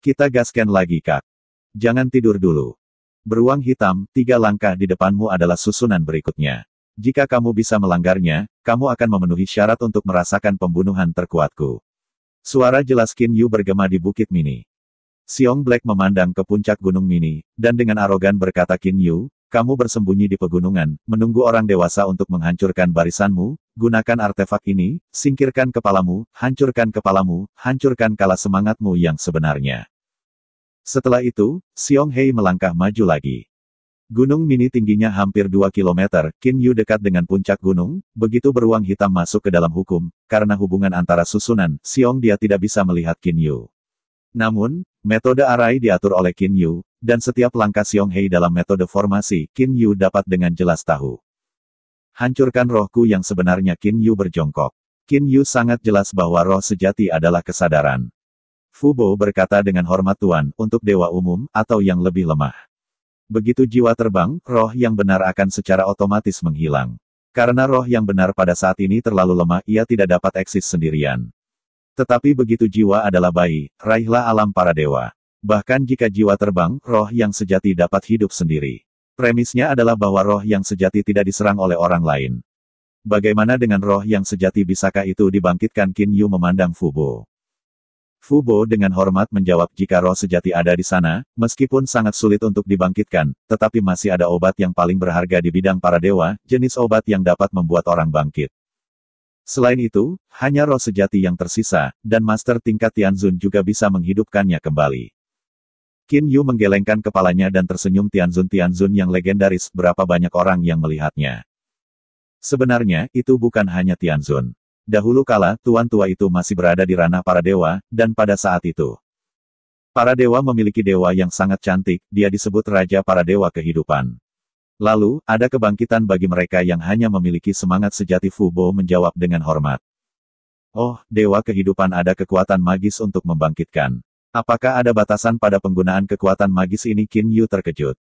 Kita gaskan lagi kak. Jangan tidur dulu. Beruang hitam, tiga langkah di depanmu adalah susunan berikutnya. Jika kamu bisa melanggarnya, kamu akan memenuhi syarat untuk merasakan pembunuhan terkuatku. Suara jelas Kin Yu bergema di Bukit Mini. Siung Black memandang ke puncak Gunung Mini, dan dengan arogan berkata Kin Yu, kamu bersembunyi di pegunungan, menunggu orang dewasa untuk menghancurkan barisanmu, gunakan artefak ini, singkirkan kepalamu, hancurkan kepalamu, hancurkan kala semangatmu yang sebenarnya. Setelah itu, Xiong Hei melangkah maju lagi. Gunung mini tingginya hampir 2 km, Qin Yu dekat dengan puncak gunung, begitu beruang hitam masuk ke dalam hukum, karena hubungan antara susunan, Xiong dia tidak bisa melihat Qin Yu. Namun, metode arai diatur oleh Qin Yu, dan setiap langkah Xiong Hei dalam metode formasi, Qin Yu dapat dengan jelas tahu. Hancurkan rohku yang sebenarnya Qin Yu berjongkok. Qin Yu sangat jelas bahwa roh sejati adalah kesadaran. Fubo berkata dengan hormat Tuan, untuk dewa umum, atau yang lebih lemah. Begitu jiwa terbang, roh yang benar akan secara otomatis menghilang. Karena roh yang benar pada saat ini terlalu lemah, ia tidak dapat eksis sendirian. Tetapi begitu jiwa adalah bayi, raihlah alam para dewa. Bahkan jika jiwa terbang, roh yang sejati dapat hidup sendiri. Premisnya adalah bahwa roh yang sejati tidak diserang oleh orang lain. Bagaimana dengan roh yang sejati bisakah itu dibangkitkan Kin Yu memandang Fubo? Fubo dengan hormat menjawab jika roh sejati ada di sana, meskipun sangat sulit untuk dibangkitkan, tetapi masih ada obat yang paling berharga di bidang para dewa, jenis obat yang dapat membuat orang bangkit. Selain itu, hanya roh sejati yang tersisa, dan master tingkat Tianzun juga bisa menghidupkannya kembali. Qin Yu menggelengkan kepalanya dan tersenyum Tianzun-Tianzun yang legendaris, berapa banyak orang yang melihatnya. Sebenarnya, itu bukan hanya Tianzun. Dahulu kala, tuan tua itu masih berada di ranah para dewa, dan pada saat itu, para dewa memiliki dewa yang sangat cantik, dia disebut Raja Para Dewa Kehidupan. Lalu, ada kebangkitan bagi mereka yang hanya memiliki semangat sejati Fubo menjawab dengan hormat. Oh, Dewa Kehidupan ada kekuatan magis untuk membangkitkan. Apakah ada batasan pada penggunaan kekuatan magis ini Kin Yu terkejut?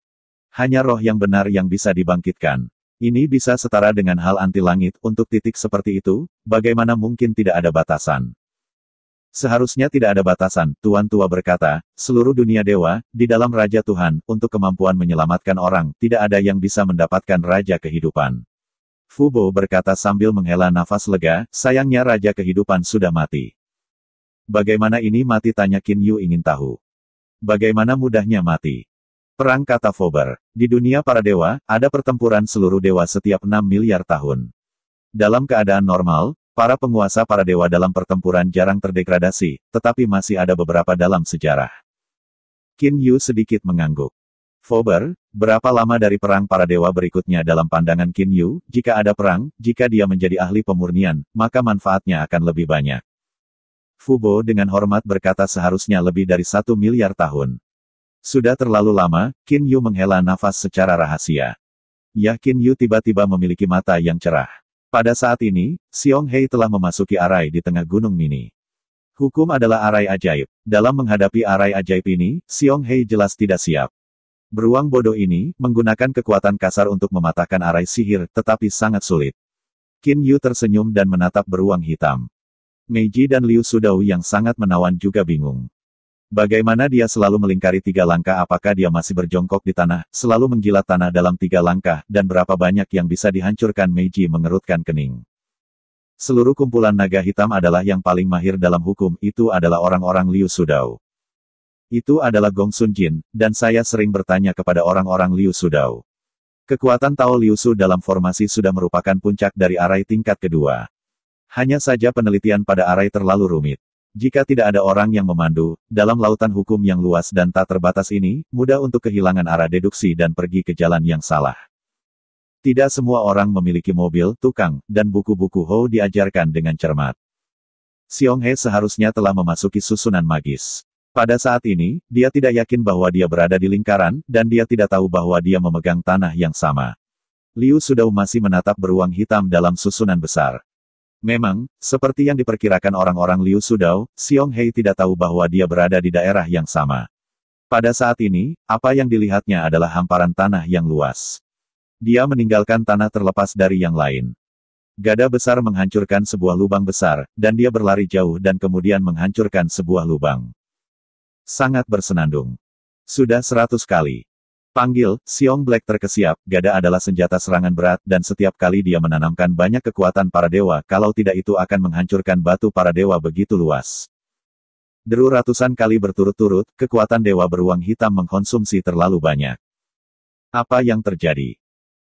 Hanya roh yang benar yang bisa dibangkitkan. Ini bisa setara dengan hal anti langit untuk titik seperti itu, bagaimana mungkin tidak ada batasan. Seharusnya tidak ada batasan, Tuan Tua berkata, seluruh dunia dewa, di dalam Raja Tuhan, untuk kemampuan menyelamatkan orang, tidak ada yang bisa mendapatkan Raja Kehidupan. Fubo berkata sambil menghela nafas lega, sayangnya Raja Kehidupan sudah mati. Bagaimana ini mati tanya Kin Yu ingin tahu. Bagaimana mudahnya mati? Perang kata Fobar. Di dunia para dewa, ada pertempuran seluruh dewa setiap 6 miliar tahun. Dalam keadaan normal, para penguasa para dewa dalam pertempuran jarang terdegradasi, tetapi masih ada beberapa dalam sejarah. Qin Yu sedikit mengangguk. Fobar, berapa lama dari perang para dewa berikutnya dalam pandangan Qin Yu, jika ada perang, jika dia menjadi ahli pemurnian, maka manfaatnya akan lebih banyak. Fubo dengan hormat berkata seharusnya lebih dari satu miliar tahun. Sudah terlalu lama, Qin Yu menghela nafas secara rahasia. Ya Qin Yu tiba-tiba memiliki mata yang cerah. Pada saat ini, Xiong Hei telah memasuki arai di tengah Gunung Mini. Hukum adalah arai ajaib. Dalam menghadapi arai ajaib ini, Xiong Hei jelas tidak siap. Beruang bodoh ini, menggunakan kekuatan kasar untuk mematahkan arai sihir, tetapi sangat sulit. Qin Yu tersenyum dan menatap beruang hitam. Meiji dan Liu Sudaui yang sangat menawan juga bingung. Bagaimana dia selalu melingkari tiga langkah apakah dia masih berjongkok di tanah, selalu menggilat tanah dalam tiga langkah, dan berapa banyak yang bisa dihancurkan Meiji mengerutkan kening. Seluruh kumpulan naga hitam adalah yang paling mahir dalam hukum, itu adalah orang-orang Liu Sudau. Itu adalah Gong Sun Jin, dan saya sering bertanya kepada orang-orang Liu Sudau. Kekuatan Tao Liu Su dalam formasi sudah merupakan puncak dari arai tingkat kedua. Hanya saja penelitian pada arai terlalu rumit. Jika tidak ada orang yang memandu, dalam lautan hukum yang luas dan tak terbatas ini, mudah untuk kehilangan arah deduksi dan pergi ke jalan yang salah. Tidak semua orang memiliki mobil, tukang, dan buku-buku Ho diajarkan dengan cermat. Xiong He seharusnya telah memasuki susunan magis. Pada saat ini, dia tidak yakin bahwa dia berada di lingkaran, dan dia tidak tahu bahwa dia memegang tanah yang sama. Liu Sudau masih menatap beruang hitam dalam susunan besar. Memang, seperti yang diperkirakan orang-orang Liu Sudao, Xiong Hei tidak tahu bahwa dia berada di daerah yang sama. Pada saat ini, apa yang dilihatnya adalah hamparan tanah yang luas. Dia meninggalkan tanah terlepas dari yang lain. Gada besar menghancurkan sebuah lubang besar, dan dia berlari jauh dan kemudian menghancurkan sebuah lubang. Sangat bersenandung. Sudah seratus kali. Panggil, Siong Black terkesiap, gada adalah senjata serangan berat, dan setiap kali dia menanamkan banyak kekuatan para dewa, kalau tidak itu akan menghancurkan batu para dewa begitu luas. Deru ratusan kali berturut-turut, kekuatan dewa beruang hitam mengkonsumsi terlalu banyak. Apa yang terjadi?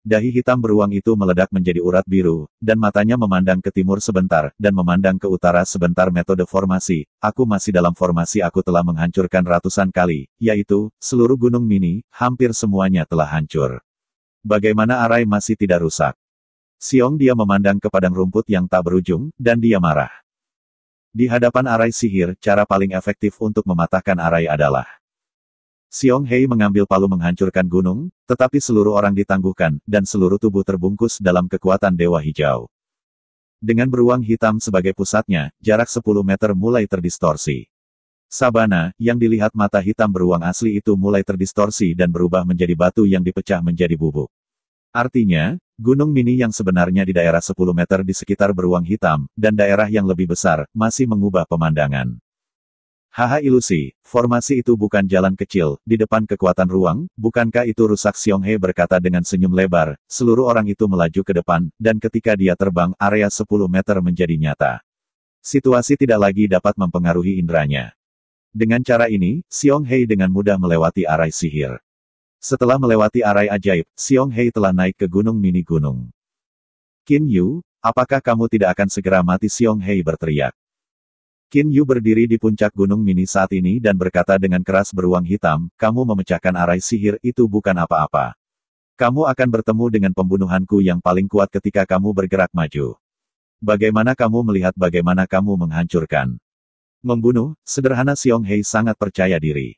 Dahi hitam beruang itu meledak menjadi urat biru, dan matanya memandang ke timur sebentar, dan memandang ke utara sebentar metode formasi. Aku masih dalam formasi aku telah menghancurkan ratusan kali, yaitu, seluruh gunung mini, hampir semuanya telah hancur. Bagaimana arai masih tidak rusak? Siong dia memandang ke padang rumput yang tak berujung, dan dia marah. Di hadapan arai sihir, cara paling efektif untuk mematahkan arai adalah Xiong Hei mengambil palu menghancurkan gunung, tetapi seluruh orang ditangguhkan, dan seluruh tubuh terbungkus dalam kekuatan Dewa Hijau. Dengan beruang hitam sebagai pusatnya, jarak 10 meter mulai terdistorsi. Sabana, yang dilihat mata hitam beruang asli itu mulai terdistorsi dan berubah menjadi batu yang dipecah menjadi bubuk. Artinya, gunung mini yang sebenarnya di daerah 10 meter di sekitar beruang hitam, dan daerah yang lebih besar, masih mengubah pemandangan. Haha ilusi, formasi itu bukan jalan kecil, di depan kekuatan ruang, bukankah itu rusak He berkata dengan senyum lebar, seluruh orang itu melaju ke depan, dan ketika dia terbang, area 10 meter menjadi nyata. Situasi tidak lagi dapat mempengaruhi indranya. Dengan cara ini, Hei dengan mudah melewati arai sihir. Setelah melewati arai ajaib, Hei telah naik ke gunung mini gunung. Qin Yu, apakah kamu tidak akan segera mati Hei berteriak. Qin Yu berdiri di puncak Gunung Mini saat ini dan berkata dengan keras beruang hitam, kamu memecahkan arai sihir itu bukan apa-apa. Kamu akan bertemu dengan pembunuhanku yang paling kuat ketika kamu bergerak maju. Bagaimana kamu melihat bagaimana kamu menghancurkan? Membunuh, sederhana Xiong Hei sangat percaya diri.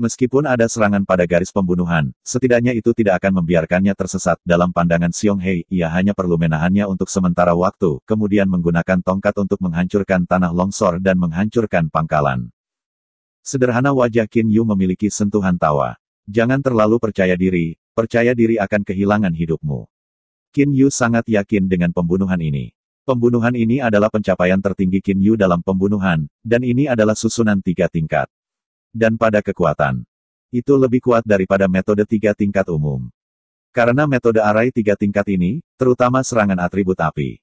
Meskipun ada serangan pada garis pembunuhan, setidaknya itu tidak akan membiarkannya tersesat dalam pandangan Xiong Hei, ia hanya perlu menahannya untuk sementara waktu, kemudian menggunakan tongkat untuk menghancurkan tanah longsor dan menghancurkan pangkalan. Sederhana wajah Qin Yu memiliki sentuhan tawa. Jangan terlalu percaya diri, percaya diri akan kehilangan hidupmu. Qin Yu sangat yakin dengan pembunuhan ini. Pembunuhan ini adalah pencapaian tertinggi Qin Yu dalam pembunuhan, dan ini adalah susunan tiga tingkat dan pada kekuatan. Itu lebih kuat daripada metode tiga tingkat umum. Karena metode arai tiga tingkat ini, terutama serangan atribut api.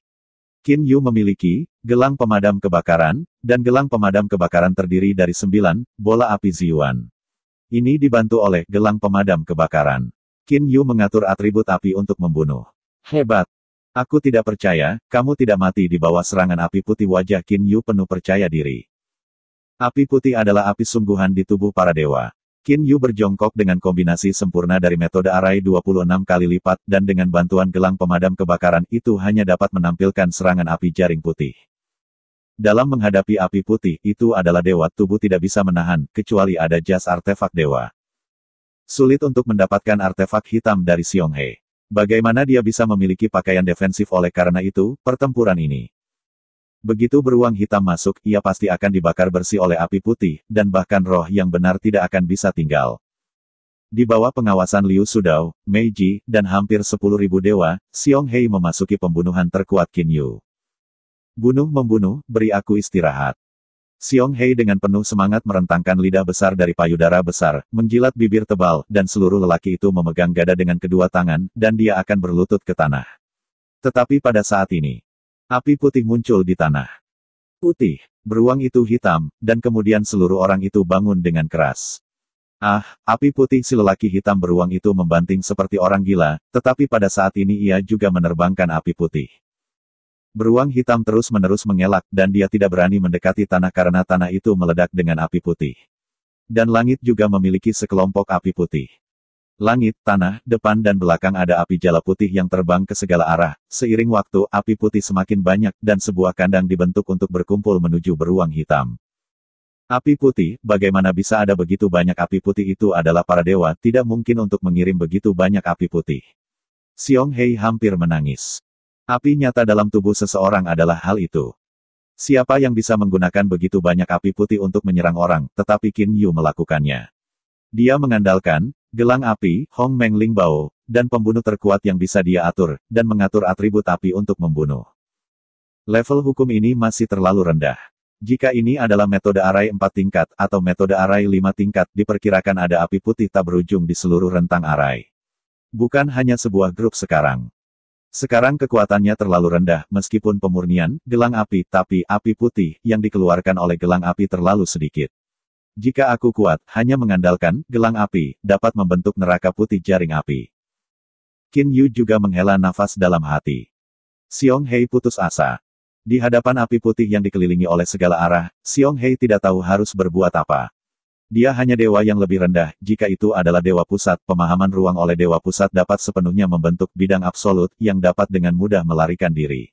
Qin Yu memiliki gelang pemadam kebakaran, dan gelang pemadam kebakaran terdiri dari sembilan bola api Ziyuan. Ini dibantu oleh gelang pemadam kebakaran. Qin Yu mengatur atribut api untuk membunuh. Hebat, Aku tidak percaya, kamu tidak mati di bawah serangan api putih wajah Qin Yu penuh percaya diri. Api putih adalah api sungguhan di tubuh para dewa. Qin Yu berjongkok dengan kombinasi sempurna dari metode arai 26 kali lipat dan dengan bantuan gelang pemadam kebakaran itu hanya dapat menampilkan serangan api jaring putih. Dalam menghadapi api putih, itu adalah dewa tubuh tidak bisa menahan, kecuali ada jas artefak dewa. Sulit untuk mendapatkan artefak hitam dari Xionghe. Bagaimana dia bisa memiliki pakaian defensif oleh karena itu, pertempuran ini Begitu beruang hitam masuk, ia pasti akan dibakar bersih oleh api putih, dan bahkan roh yang benar tidak akan bisa tinggal. Di bawah pengawasan Liu Sudao, Meiji, dan hampir 10.000 dewa, Xiong Hei memasuki pembunuhan terkuat Qin Yu. Bunuh-membunuh, beri aku istirahat. Xiong Hei dengan penuh semangat merentangkan lidah besar dari payudara besar, menjilat bibir tebal, dan seluruh lelaki itu memegang gada dengan kedua tangan, dan dia akan berlutut ke tanah. Tetapi pada saat ini, Api putih muncul di tanah. Putih, beruang itu hitam, dan kemudian seluruh orang itu bangun dengan keras. Ah, api putih si lelaki hitam beruang itu membanting seperti orang gila, tetapi pada saat ini ia juga menerbangkan api putih. Beruang hitam terus-menerus mengelak, dan dia tidak berani mendekati tanah karena tanah itu meledak dengan api putih. Dan langit juga memiliki sekelompok api putih. Langit, tanah, depan dan belakang ada api jala putih yang terbang ke segala arah. Seiring waktu, api putih semakin banyak, dan sebuah kandang dibentuk untuk berkumpul menuju beruang hitam. Api putih, bagaimana bisa ada begitu banyak api putih itu adalah para dewa, tidak mungkin untuk mengirim begitu banyak api putih. Xiong Hei hampir menangis. Api nyata dalam tubuh seseorang adalah hal itu. Siapa yang bisa menggunakan begitu banyak api putih untuk menyerang orang, tetapi Qin Yu melakukannya. Dia mengandalkan Gelang api, Hong Meng Ling Bao, dan pembunuh terkuat yang bisa dia atur, dan mengatur atribut api untuk membunuh. Level hukum ini masih terlalu rendah. Jika ini adalah metode arai empat tingkat atau metode arai lima tingkat, diperkirakan ada api putih tak berujung di seluruh rentang arai. Bukan hanya sebuah grup sekarang. Sekarang kekuatannya terlalu rendah, meskipun pemurnian, gelang api, tapi api putih, yang dikeluarkan oleh gelang api terlalu sedikit. Jika aku kuat, hanya mengandalkan gelang api, dapat membentuk neraka putih jaring api. Qin Yu juga menghela nafas dalam hati. Xiong Hei putus asa. Di hadapan api putih yang dikelilingi oleh segala arah, Xiong Hei tidak tahu harus berbuat apa. Dia hanya dewa yang lebih rendah, jika itu adalah dewa pusat, pemahaman ruang oleh dewa pusat dapat sepenuhnya membentuk bidang absolut, yang dapat dengan mudah melarikan diri.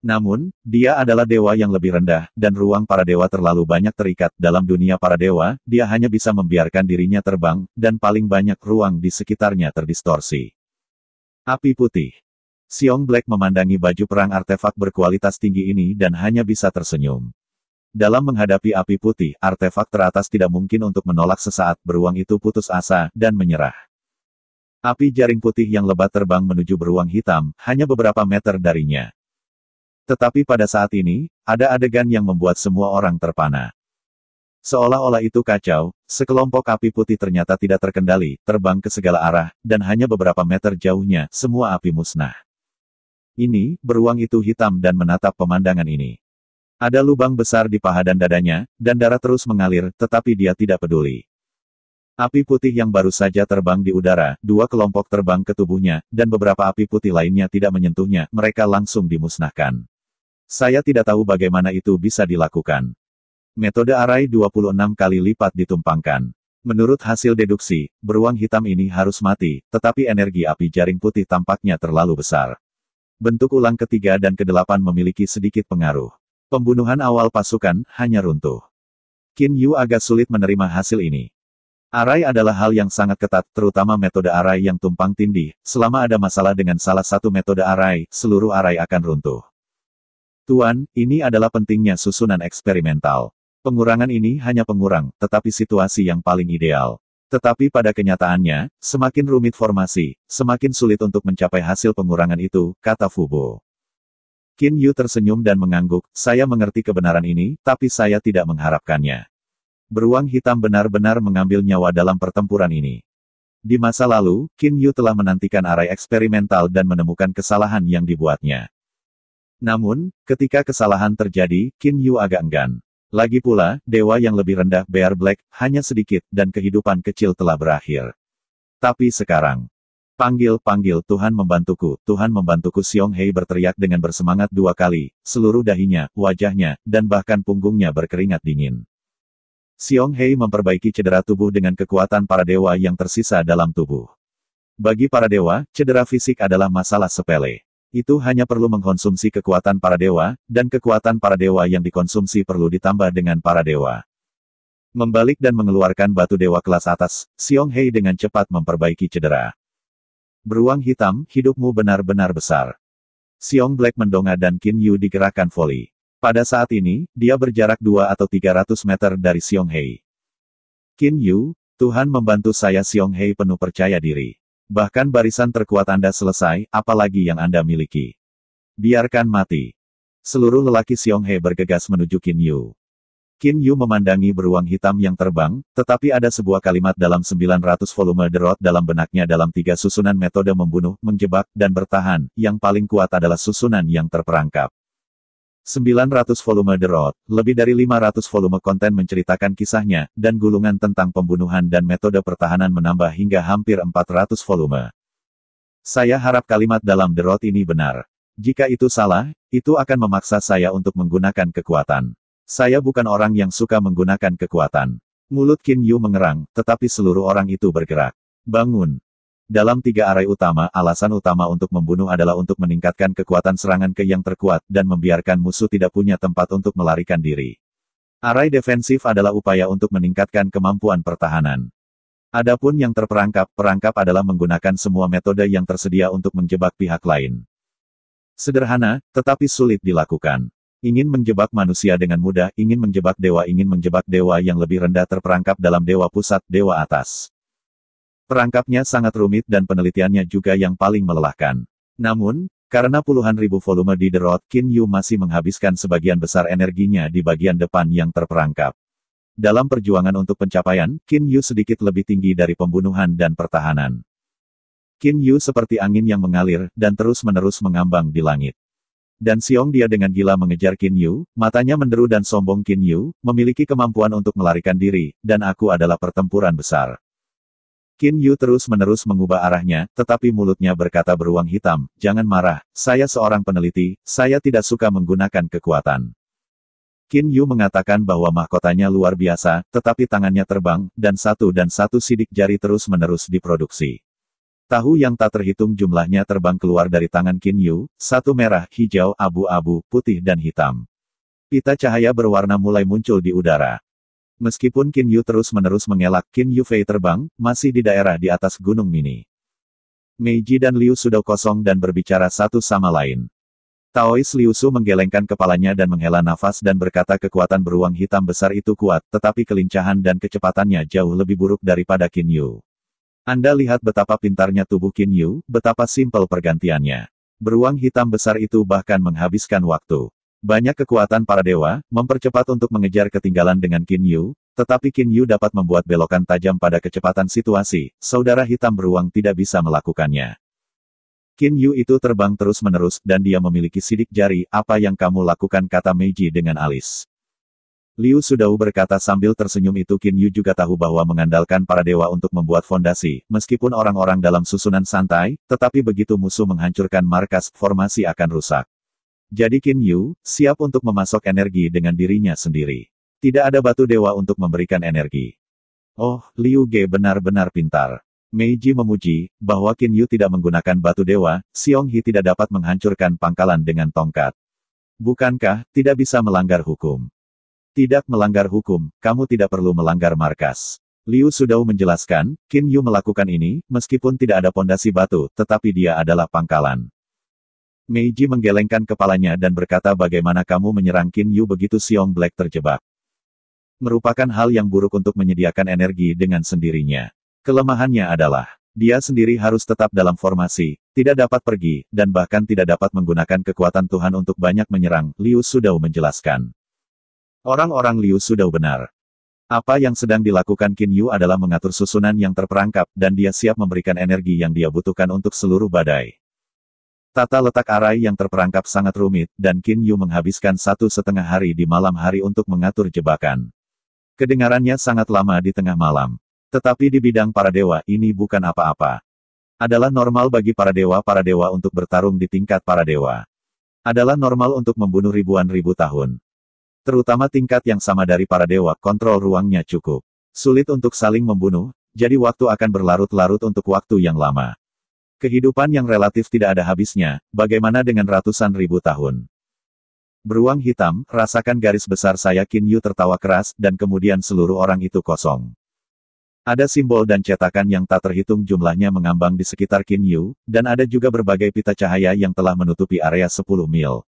Namun, dia adalah dewa yang lebih rendah, dan ruang para dewa terlalu banyak terikat. Dalam dunia para dewa, dia hanya bisa membiarkan dirinya terbang, dan paling banyak ruang di sekitarnya terdistorsi. Api putih. Siong Black memandangi baju perang artefak berkualitas tinggi ini dan hanya bisa tersenyum. Dalam menghadapi api putih, artefak teratas tidak mungkin untuk menolak sesaat beruang itu putus asa, dan menyerah. Api jaring putih yang lebat terbang menuju beruang hitam, hanya beberapa meter darinya. Tetapi pada saat ini, ada adegan yang membuat semua orang terpana. Seolah-olah itu kacau, sekelompok api putih ternyata tidak terkendali, terbang ke segala arah, dan hanya beberapa meter jauhnya, semua api musnah. Ini, beruang itu hitam dan menatap pemandangan ini. Ada lubang besar di paha dan dadanya, dan darah terus mengalir, tetapi dia tidak peduli. Api putih yang baru saja terbang di udara, dua kelompok terbang ke tubuhnya, dan beberapa api putih lainnya tidak menyentuhnya, mereka langsung dimusnahkan. Saya tidak tahu bagaimana itu bisa dilakukan. Metode arai 26 kali lipat ditumpangkan. Menurut hasil deduksi, beruang hitam ini harus mati, tetapi energi api jaring putih tampaknya terlalu besar. Bentuk ulang ketiga dan kedelapan memiliki sedikit pengaruh. Pembunuhan awal pasukan hanya runtuh. Qin Yu agak sulit menerima hasil ini. Arai adalah hal yang sangat ketat, terutama metode arai yang tumpang tindih. Selama ada masalah dengan salah satu metode arai, seluruh arai akan runtuh. Tuan, ini adalah pentingnya susunan eksperimental. Pengurangan ini hanya pengurang, tetapi situasi yang paling ideal. Tetapi pada kenyataannya, semakin rumit formasi, semakin sulit untuk mencapai hasil pengurangan itu, kata Fubo. Qin Yu tersenyum dan mengangguk, saya mengerti kebenaran ini, tapi saya tidak mengharapkannya. Beruang hitam benar-benar mengambil nyawa dalam pertempuran ini. Di masa lalu, Qin Yu telah menantikan arai eksperimental dan menemukan kesalahan yang dibuatnya. Namun, ketika kesalahan terjadi, Qin Yu agak enggan. Lagi pula, dewa yang lebih rendah Bear Black hanya sedikit dan kehidupan kecil telah berakhir. Tapi sekarang, panggil-panggil Tuhan membantuku, Tuhan membantuku Siong Hei berteriak dengan bersemangat dua kali, seluruh dahinya, wajahnya, dan bahkan punggungnya berkeringat dingin. Siong Hei memperbaiki cedera tubuh dengan kekuatan para dewa yang tersisa dalam tubuh. Bagi para dewa, cedera fisik adalah masalah sepele. Itu hanya perlu mengkonsumsi kekuatan para dewa, dan kekuatan para dewa yang dikonsumsi perlu ditambah dengan para dewa. Membalik dan mengeluarkan batu dewa kelas atas, Xiong Hei dengan cepat memperbaiki cedera. Beruang hitam, hidupmu benar-benar besar. Xiong Black mendongak dan Kin Yu digerakkan voli. Pada saat ini, dia berjarak dua atau tiga ratus meter dari Xiong Hei. Qin Yu, Tuhan membantu saya Xiong Hei penuh percaya diri. Bahkan barisan terkuat Anda selesai, apalagi yang Anda miliki. Biarkan mati. Seluruh lelaki Xiong He bergegas menuju Qin Yu. Qin Yu memandangi beruang hitam yang terbang, tetapi ada sebuah kalimat dalam 900 volume derot dalam benaknya dalam tiga susunan metode membunuh, menjebak, dan bertahan, yang paling kuat adalah susunan yang terperangkap. 900 volume The Road, lebih dari 500 volume konten menceritakan kisahnya, dan gulungan tentang pembunuhan dan metode pertahanan menambah hingga hampir 400 volume. Saya harap kalimat dalam The Road ini benar. Jika itu salah, itu akan memaksa saya untuk menggunakan kekuatan. Saya bukan orang yang suka menggunakan kekuatan. Mulut Qin Yu mengerang, tetapi seluruh orang itu bergerak. Bangun, dalam tiga arai utama, alasan utama untuk membunuh adalah untuk meningkatkan kekuatan serangan ke yang terkuat, dan membiarkan musuh tidak punya tempat untuk melarikan diri. Arai defensif adalah upaya untuk meningkatkan kemampuan pertahanan. Adapun yang terperangkap, perangkap adalah menggunakan semua metode yang tersedia untuk menjebak pihak lain. Sederhana, tetapi sulit dilakukan. Ingin menjebak manusia dengan mudah, ingin menjebak dewa, ingin menjebak dewa yang lebih rendah terperangkap dalam dewa pusat, dewa atas. Perangkapnya sangat rumit dan penelitiannya juga yang paling melelahkan. Namun, karena puluhan ribu volume di derot, Road, Qin Yu masih menghabiskan sebagian besar energinya di bagian depan yang terperangkap. Dalam perjuangan untuk pencapaian, Qin Yu sedikit lebih tinggi dari pembunuhan dan pertahanan. Qin Yu seperti angin yang mengalir, dan terus-menerus mengambang di langit. Dan Siong dia dengan gila mengejar Qin Yu, matanya menderu dan sombong Qin Yu, memiliki kemampuan untuk melarikan diri, dan aku adalah pertempuran besar. Kin Yu terus-menerus mengubah arahnya, tetapi mulutnya berkata beruang hitam, jangan marah, saya seorang peneliti, saya tidak suka menggunakan kekuatan. Kin Yu mengatakan bahwa mahkotanya luar biasa, tetapi tangannya terbang, dan satu dan satu sidik jari terus-menerus diproduksi. Tahu yang tak terhitung jumlahnya terbang keluar dari tangan Kin Yu, satu merah, hijau, abu-abu, putih dan hitam. Pita cahaya berwarna mulai muncul di udara. Meskipun Qin Yu terus-menerus mengelak Qin Yu Fei terbang, masih di daerah di atas Gunung Mini. Meiji dan Liu sudah kosong dan berbicara satu sama lain. Taois Liu Su menggelengkan kepalanya dan menghela nafas dan berkata kekuatan beruang hitam besar itu kuat, tetapi kelincahan dan kecepatannya jauh lebih buruk daripada Qin Yu. Anda lihat betapa pintarnya tubuh Qin Yu, betapa simpel pergantiannya. Beruang hitam besar itu bahkan menghabiskan waktu. Banyak kekuatan para dewa, mempercepat untuk mengejar ketinggalan dengan Qin Yu, tetapi Qin Yu dapat membuat belokan tajam pada kecepatan situasi, saudara hitam beruang tidak bisa melakukannya. Qin Yu itu terbang terus-menerus, dan dia memiliki sidik jari, apa yang kamu lakukan kata Meiji dengan alis. Liu Sudau berkata sambil tersenyum itu Qin Yu juga tahu bahwa mengandalkan para dewa untuk membuat fondasi, meskipun orang-orang dalam susunan santai, tetapi begitu musuh menghancurkan markas, formasi akan rusak. Jadi Qin Yu, siap untuk memasok energi dengan dirinya sendiri. Tidak ada batu dewa untuk memberikan energi. Oh, Liu Ge benar-benar pintar. Meiji memuji, bahwa Qin Yu tidak menggunakan batu dewa, Xiong He tidak dapat menghancurkan pangkalan dengan tongkat. Bukankah, tidak bisa melanggar hukum? Tidak melanggar hukum, kamu tidak perlu melanggar markas. Liu Sudao menjelaskan, Qin Yu melakukan ini, meskipun tidak ada pondasi batu, tetapi dia adalah pangkalan. Meiji menggelengkan kepalanya dan berkata bagaimana kamu menyerang Qin Yu begitu Xiong Black terjebak. Merupakan hal yang buruk untuk menyediakan energi dengan sendirinya. Kelemahannya adalah, dia sendiri harus tetap dalam formasi, tidak dapat pergi, dan bahkan tidak dapat menggunakan kekuatan Tuhan untuk banyak menyerang, Liu Sudau menjelaskan. Orang-orang Liu Sudau benar, apa yang sedang dilakukan Qin Yu adalah mengatur susunan yang terperangkap, dan dia siap memberikan energi yang dia butuhkan untuk seluruh badai. Tata letak arai yang terperangkap sangat rumit, dan Qin Yu menghabiskan satu setengah hari di malam hari untuk mengatur jebakan. Kedengarannya sangat lama di tengah malam. Tetapi di bidang para dewa ini bukan apa-apa. Adalah normal bagi para dewa-para dewa untuk bertarung di tingkat para dewa. Adalah normal untuk membunuh ribuan ribu tahun. Terutama tingkat yang sama dari para dewa, kontrol ruangnya cukup. Sulit untuk saling membunuh, jadi waktu akan berlarut-larut untuk waktu yang lama. Kehidupan yang relatif tidak ada habisnya, bagaimana dengan ratusan ribu tahun? Beruang hitam, rasakan garis besar saya Yu tertawa keras, dan kemudian seluruh orang itu kosong. Ada simbol dan cetakan yang tak terhitung jumlahnya mengambang di sekitar Yu, dan ada juga berbagai pita cahaya yang telah menutupi area 10 mil.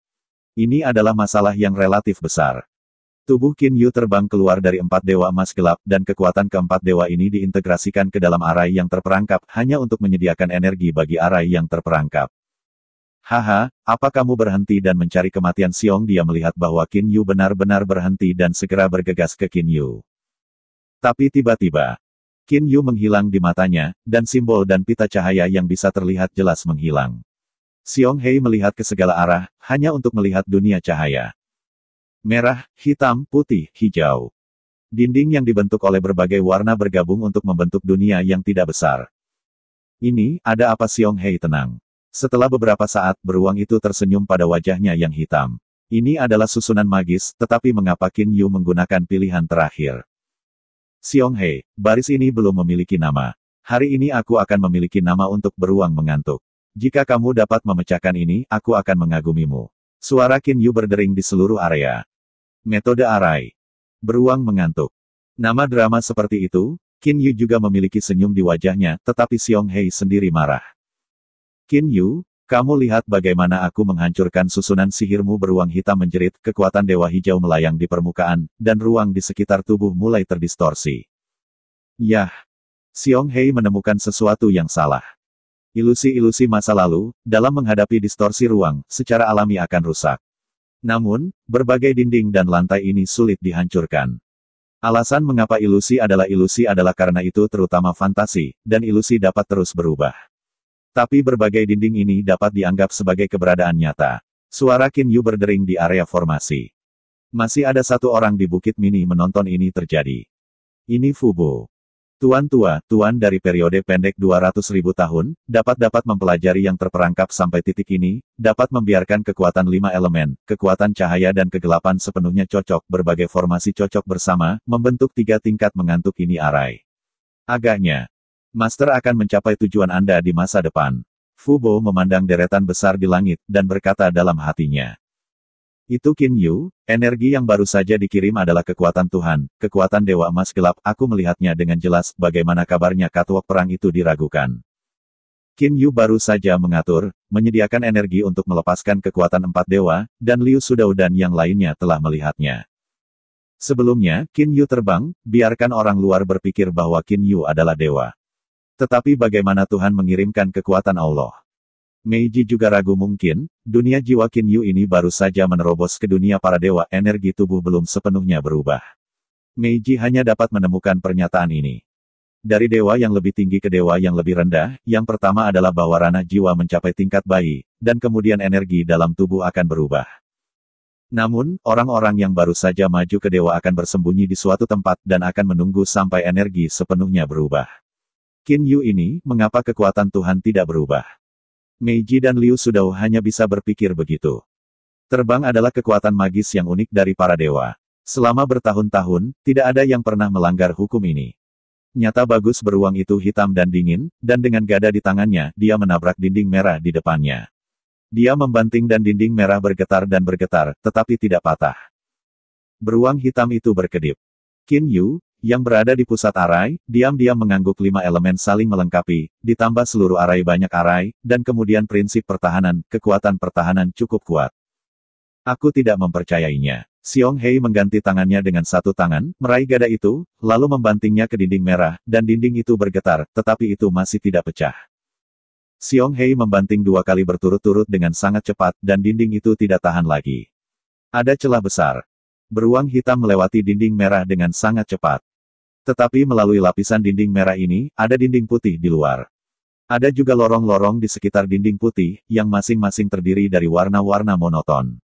Ini adalah masalah yang relatif besar. Tubuh Qin Yu terbang keluar dari empat dewa emas gelap, dan kekuatan keempat dewa ini diintegrasikan ke dalam arai yang terperangkap hanya untuk menyediakan energi bagi arai yang terperangkap. Haha, apa kamu berhenti dan mencari kematian Siong? Dia melihat bahwa Qin Yu benar-benar berhenti dan segera bergegas ke Qin Yu. Tapi tiba-tiba, Qin Yu menghilang di matanya, dan simbol dan pita cahaya yang bisa terlihat jelas menghilang. Siong Hei melihat ke segala arah, hanya untuk melihat dunia cahaya merah, hitam, putih, hijau. Dinding yang dibentuk oleh berbagai warna bergabung untuk membentuk dunia yang tidak besar. Ini, ada apa Siong Hei tenang. Setelah beberapa saat, beruang itu tersenyum pada wajahnya yang hitam. Ini adalah susunan magis, tetapi mengapa Qin Yu menggunakan pilihan terakhir? Siong Hei, baris ini belum memiliki nama. Hari ini aku akan memiliki nama untuk beruang mengantuk. Jika kamu dapat memecahkan ini, aku akan mengagumimu. Suara Qin Yu berdering di seluruh area. Metode Arai. Beruang mengantuk. Nama drama seperti itu, Kin Yu juga memiliki senyum di wajahnya, tetapi Xiong Hei sendiri marah. Kin Yu, kamu lihat bagaimana aku menghancurkan susunan sihirmu beruang hitam menjerit, kekuatan dewa hijau melayang di permukaan, dan ruang di sekitar tubuh mulai terdistorsi. Yah. Xiong Hei menemukan sesuatu yang salah. Ilusi-ilusi masa lalu, dalam menghadapi distorsi ruang, secara alami akan rusak. Namun, berbagai dinding dan lantai ini sulit dihancurkan. Alasan mengapa ilusi adalah ilusi adalah karena itu terutama fantasi, dan ilusi dapat terus berubah. Tapi berbagai dinding ini dapat dianggap sebagai keberadaan nyata. Suara Kin Yu berdering di area formasi. Masih ada satu orang di Bukit Mini menonton ini terjadi. Ini Fubo. Tuan tua, tuan dari periode pendek 200 ribu tahun, dapat-dapat mempelajari yang terperangkap sampai titik ini, dapat membiarkan kekuatan lima elemen, kekuatan cahaya dan kegelapan sepenuhnya cocok, berbagai formasi cocok bersama, membentuk tiga tingkat mengantuk ini arai. Agaknya, Master akan mencapai tujuan Anda di masa depan. Fubo memandang deretan besar di langit, dan berkata dalam hatinya. Itu Qin Yu, energi yang baru saja dikirim adalah kekuatan Tuhan, kekuatan Dewa Emas Gelap, aku melihatnya dengan jelas, bagaimana kabarnya katwok perang itu diragukan. Qin Yu baru saja mengatur, menyediakan energi untuk melepaskan kekuatan empat dewa, dan Liu Sudaudan dan yang lainnya telah melihatnya. Sebelumnya, Qin Yu terbang, biarkan orang luar berpikir bahwa Qin Yu adalah dewa. Tetapi bagaimana Tuhan mengirimkan kekuatan Allah? Meiji juga ragu mungkin, dunia jiwa Yu ini baru saja menerobos ke dunia para dewa energi tubuh belum sepenuhnya berubah. Meiji hanya dapat menemukan pernyataan ini. Dari dewa yang lebih tinggi ke dewa yang lebih rendah, yang pertama adalah bahwa ranah jiwa mencapai tingkat bayi, dan kemudian energi dalam tubuh akan berubah. Namun, orang-orang yang baru saja maju ke dewa akan bersembunyi di suatu tempat dan akan menunggu sampai energi sepenuhnya berubah. Yu ini, mengapa kekuatan Tuhan tidak berubah? Meiji dan Liu Sudao hanya bisa berpikir begitu. Terbang adalah kekuatan magis yang unik dari para dewa. Selama bertahun-tahun, tidak ada yang pernah melanggar hukum ini. Nyata bagus beruang itu hitam dan dingin, dan dengan gada di tangannya, dia menabrak dinding merah di depannya. Dia membanting dan dinding merah bergetar dan bergetar, tetapi tidak patah. Beruang hitam itu berkedip. Qin Yu, yang berada di pusat arai, diam-diam mengangguk lima elemen saling melengkapi, ditambah seluruh arai banyak arai, dan kemudian prinsip pertahanan, kekuatan pertahanan cukup kuat. Aku tidak mempercayainya. Xiong Hei mengganti tangannya dengan satu tangan, meraih gada itu, lalu membantingnya ke dinding merah, dan dinding itu bergetar, tetapi itu masih tidak pecah. Xiong Hei membanting dua kali berturut-turut dengan sangat cepat, dan dinding itu tidak tahan lagi. Ada celah besar. Beruang hitam melewati dinding merah dengan sangat cepat. Tetapi melalui lapisan dinding merah ini, ada dinding putih di luar. Ada juga lorong-lorong di sekitar dinding putih, yang masing-masing terdiri dari warna-warna monoton.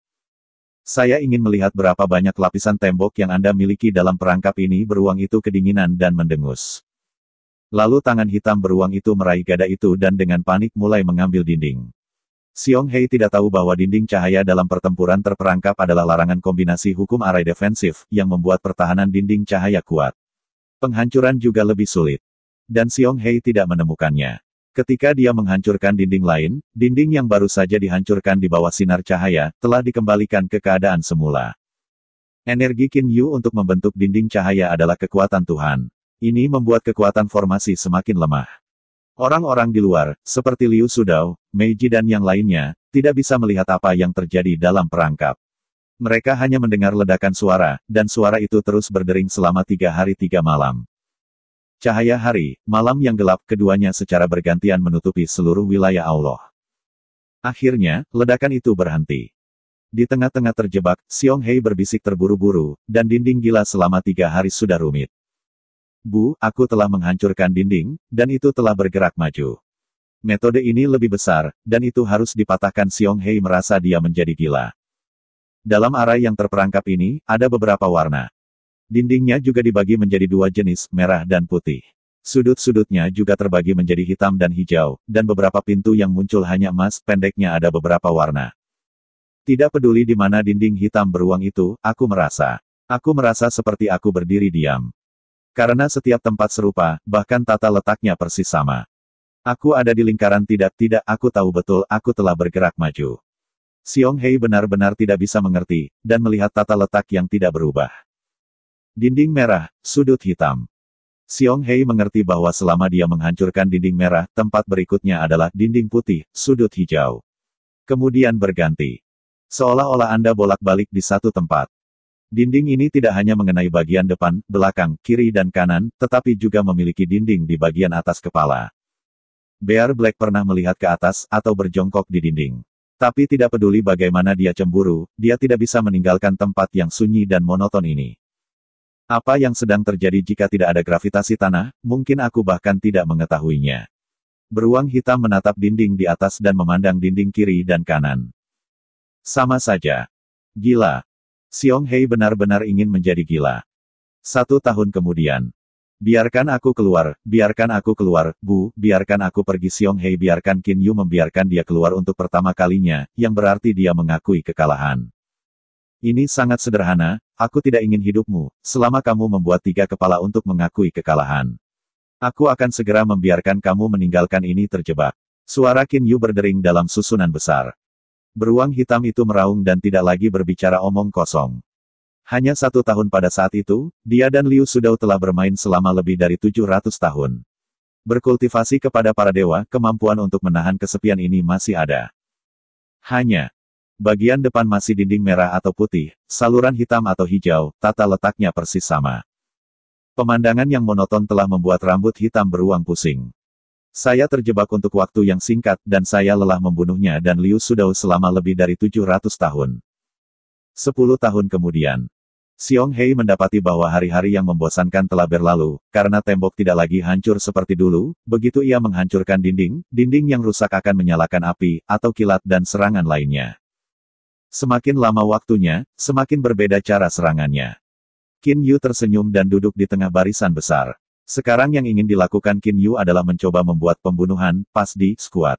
Saya ingin melihat berapa banyak lapisan tembok yang Anda miliki dalam perangkap ini beruang itu kedinginan dan mendengus. Lalu tangan hitam beruang itu meraih gada itu dan dengan panik mulai mengambil dinding. Xiong Hei tidak tahu bahwa dinding cahaya dalam pertempuran terperangkap adalah larangan kombinasi hukum arai defensif, yang membuat pertahanan dinding cahaya kuat. Penghancuran juga lebih sulit. Dan Xiong Hei tidak menemukannya. Ketika dia menghancurkan dinding lain, dinding yang baru saja dihancurkan di bawah sinar cahaya, telah dikembalikan ke keadaan semula. Energi Qin Yu untuk membentuk dinding cahaya adalah kekuatan Tuhan. Ini membuat kekuatan formasi semakin lemah. Orang-orang di luar, seperti Liu Sudao, Meiji dan yang lainnya, tidak bisa melihat apa yang terjadi dalam perangkap. Mereka hanya mendengar ledakan suara, dan suara itu terus berdering selama tiga hari tiga malam. Cahaya hari, malam yang gelap keduanya secara bergantian menutupi seluruh wilayah Allah. Akhirnya, ledakan itu berhenti. Di tengah-tengah terjebak, Siung Hei berbisik terburu-buru, dan dinding gila selama tiga hari sudah rumit. Bu, aku telah menghancurkan dinding, dan itu telah bergerak maju. Metode ini lebih besar, dan itu harus dipatahkan Siung Hei merasa dia menjadi gila. Dalam arai yang terperangkap ini, ada beberapa warna. Dindingnya juga dibagi menjadi dua jenis, merah dan putih. Sudut-sudutnya juga terbagi menjadi hitam dan hijau, dan beberapa pintu yang muncul hanya emas, pendeknya ada beberapa warna. Tidak peduli di mana dinding hitam beruang itu, aku merasa. Aku merasa seperti aku berdiri diam. Karena setiap tempat serupa, bahkan tata letaknya persis sama. Aku ada di lingkaran tidak-tidak, aku tahu betul, aku telah bergerak maju. Xiong Hei benar-benar tidak bisa mengerti, dan melihat tata letak yang tidak berubah. Dinding merah, sudut hitam. Xiong Hei mengerti bahwa selama dia menghancurkan dinding merah, tempat berikutnya adalah dinding putih, sudut hijau. Kemudian berganti. Seolah-olah Anda bolak-balik di satu tempat. Dinding ini tidak hanya mengenai bagian depan, belakang, kiri dan kanan, tetapi juga memiliki dinding di bagian atas kepala. Bear Black pernah melihat ke atas, atau berjongkok di dinding. Tapi tidak peduli bagaimana dia cemburu, dia tidak bisa meninggalkan tempat yang sunyi dan monoton ini. Apa yang sedang terjadi jika tidak ada gravitasi tanah, mungkin aku bahkan tidak mengetahuinya. Beruang hitam menatap dinding di atas dan memandang dinding kiri dan kanan. Sama saja. Gila. Xiong Hei benar-benar ingin menjadi gila. Satu tahun kemudian. Biarkan aku keluar, biarkan aku keluar, Bu, biarkan aku pergi Siong Hei biarkan Kin Yu membiarkan dia keluar untuk pertama kalinya, yang berarti dia mengakui kekalahan. Ini sangat sederhana, aku tidak ingin hidupmu, selama kamu membuat tiga kepala untuk mengakui kekalahan. Aku akan segera membiarkan kamu meninggalkan ini terjebak. Suara Kin Yu berdering dalam susunan besar. Beruang hitam itu meraung dan tidak lagi berbicara omong kosong. Hanya satu tahun pada saat itu, dia dan Liu Sudau telah bermain selama lebih dari 700 tahun. Berkultivasi kepada para dewa, kemampuan untuk menahan kesepian ini masih ada. Hanya, bagian depan masih dinding merah atau putih, saluran hitam atau hijau, tata letaknya persis sama. Pemandangan yang monoton telah membuat rambut hitam beruang pusing. Saya terjebak untuk waktu yang singkat, dan saya lelah membunuhnya dan Liu Sudau selama lebih dari 700 tahun. Sepuluh tahun kemudian, Xiong Hei mendapati bahwa hari-hari yang membosankan telah berlalu, karena tembok tidak lagi hancur seperti dulu, begitu ia menghancurkan dinding, dinding yang rusak akan menyalakan api, atau kilat dan serangan lainnya. Semakin lama waktunya, semakin berbeda cara serangannya. Qin Yu tersenyum dan duduk di tengah barisan besar. Sekarang yang ingin dilakukan Qin Yu adalah mencoba membuat pembunuhan, pas di, skuad.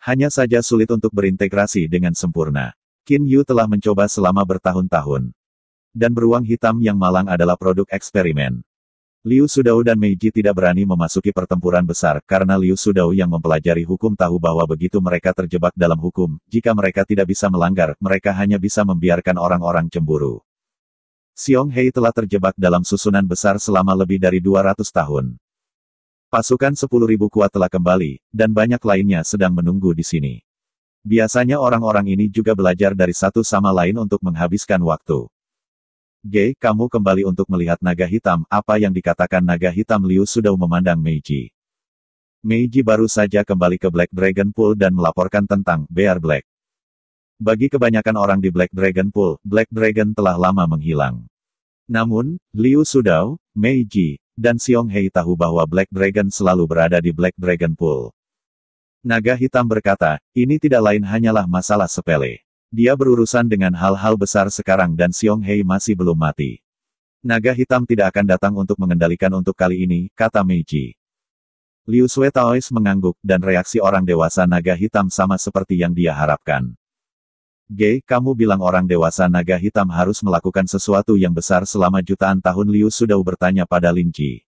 Hanya saja sulit untuk berintegrasi dengan sempurna. Qin Yu telah mencoba selama bertahun-tahun dan beruang hitam yang malang adalah produk eksperimen. Liu Sudao dan Meiji tidak berani memasuki pertempuran besar karena Liu Sudao yang mempelajari hukum tahu bahwa begitu mereka terjebak dalam hukum, jika mereka tidak bisa melanggar, mereka hanya bisa membiarkan orang-orang cemburu. Xiong Hei telah terjebak dalam susunan besar selama lebih dari 200 tahun. Pasukan 10.000 kuat telah kembali, dan banyak lainnya sedang menunggu di sini. Biasanya orang-orang ini juga belajar dari satu sama lain untuk menghabiskan waktu. G, kamu kembali untuk melihat naga hitam, apa yang dikatakan naga hitam Liu sudah memandang Meiji. Meiji baru saja kembali ke Black Dragon Pool dan melaporkan tentang Bear Black. Bagi kebanyakan orang di Black Dragon Pool, Black Dragon telah lama menghilang. Namun, Liu Sudao, Meiji, dan Xiong Hei tahu bahwa Black Dragon selalu berada di Black Dragon Pool. Naga Hitam berkata, ini tidak lain hanyalah masalah sepele. Dia berurusan dengan hal-hal besar sekarang dan Xiong Hei masih belum mati. Naga hitam tidak akan datang untuk mengendalikan untuk kali ini, kata Meiji. Liu Sui Taois mengangguk, dan reaksi orang dewasa naga hitam sama seperti yang dia harapkan. G, kamu bilang orang dewasa naga hitam harus melakukan sesuatu yang besar selama jutaan tahun Liu Sudau bertanya pada Lin Ji.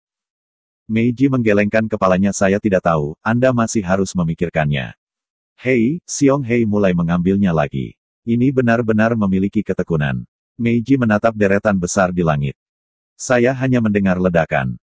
Meiji menggelengkan kepalanya saya tidak tahu, Anda masih harus memikirkannya. Hei, Xiong Hei mulai mengambilnya lagi. Ini benar-benar memiliki ketekunan. Meiji menatap deretan besar di langit. Saya hanya mendengar ledakan.